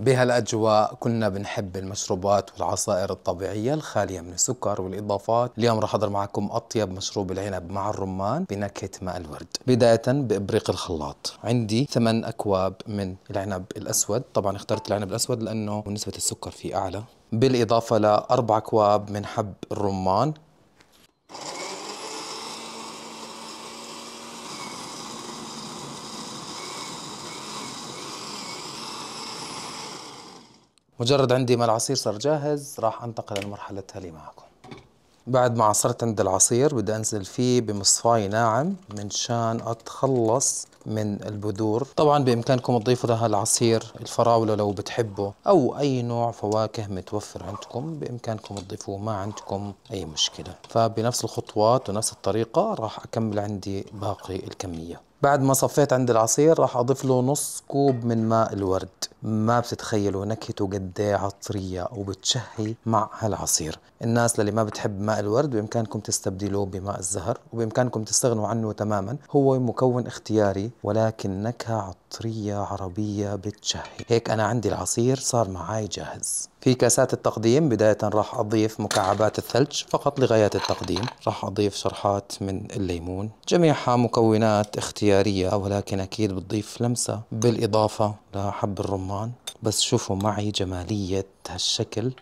بهالاجواء كلنا بنحب المشروبات والعصائر الطبيعيه الخاليه من السكر والاضافات اليوم راح احضر معكم اطيب مشروب العنب مع الرمان بنكهه ماء الورد بدايه بابريق الخلاط عندي ثمان اكواب من العنب الاسود طبعا اخترت العنب الاسود لانه نسبه السكر فيه اعلى بالاضافه لاربع اكواب من حب الرمان مجرد عندي ما العصير صار جاهز راح انتقل للمرحلة التالية معكم بعد ما عصرت عند العصير بدي انزل فيه بمصفاي ناعم منشان اتخلص من البذور طبعا بامكانكم تضيفوا لها العصير الفراوله لو بتحبوا او اي نوع فواكه متوفر عندكم بامكانكم تضيفوه ما عندكم اي مشكله فبنفس الخطوات ونفس الطريقه راح اكمل عندي باقي الكميه بعد ما صفيت عند العصير راح اضيف له نص كوب من ماء الورد ما بتتخيلوا نكهته قد إيه عطريه وبتشهي مع هالعصير الناس اللي ما بتحب ماء الورد بامكانكم تستبدلوه بماء الزهر وبامكانكم تستغنوا عنه تماما هو مكون اختياري ولكن نكهه عطريه عربيه بتشهي هيك انا عندي العصير صار معي جاهز في كاسات التقديم بداية راح أضيف مكعبات الثلج فقط لغاية التقديم راح أضيف شرحات من الليمون جميعها مكونات اختيارية اختيارية ولكن أكيد بتضيف لمسة بالإضافة لحب الرمان بس شوفوا معي جمالية هالشكل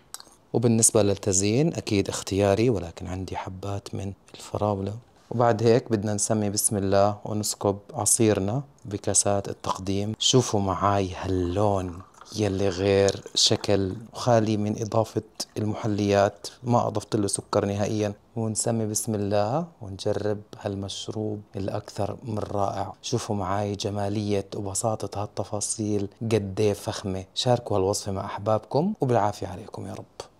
وبالنسبة للتزيين أكيد اختياري ولكن عندي حبات من الفراولة وبعد هيك بدنا نسمي بسم الله ونسكب عصيرنا بكاسات التقديم شوفوا معاي هاللون يلي غير شكل خالي من إضافة المحليات ما أضفت له سكر نهائيا ونسمي بسم الله ونجرب هالمشروب الأكثر من رائع شوفوا معاي جمالية وبساطة هالتفاصيل قد فخمة شاركوا هالوصفة مع أحبابكم وبالعافية عليكم يا رب